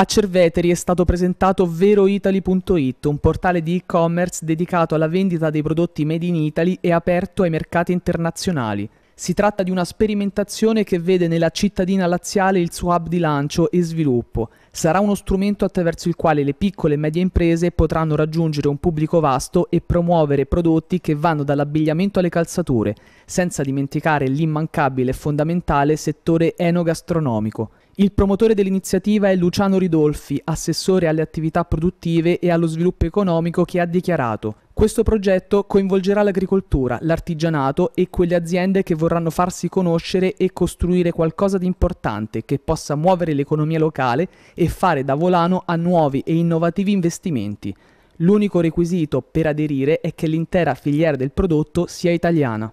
A Cerveteri è stato presentato VeroItaly.it, un portale di e-commerce dedicato alla vendita dei prodotti made in Italy e aperto ai mercati internazionali. Si tratta di una sperimentazione che vede nella cittadina laziale il suo hub di lancio e sviluppo. Sarà uno strumento attraverso il quale le piccole e medie imprese potranno raggiungere un pubblico vasto e promuovere prodotti che vanno dall'abbigliamento alle calzature, senza dimenticare l'immancabile e fondamentale settore enogastronomico. Il promotore dell'iniziativa è Luciano Ridolfi, assessore alle attività produttive e allo sviluppo economico, che ha dichiarato questo progetto coinvolgerà l'agricoltura, l'artigianato e quelle aziende che vorranno farsi conoscere e costruire qualcosa di importante che possa muovere l'economia locale e fare da volano a nuovi e innovativi investimenti. L'unico requisito per aderire è che l'intera filiera del prodotto sia italiana.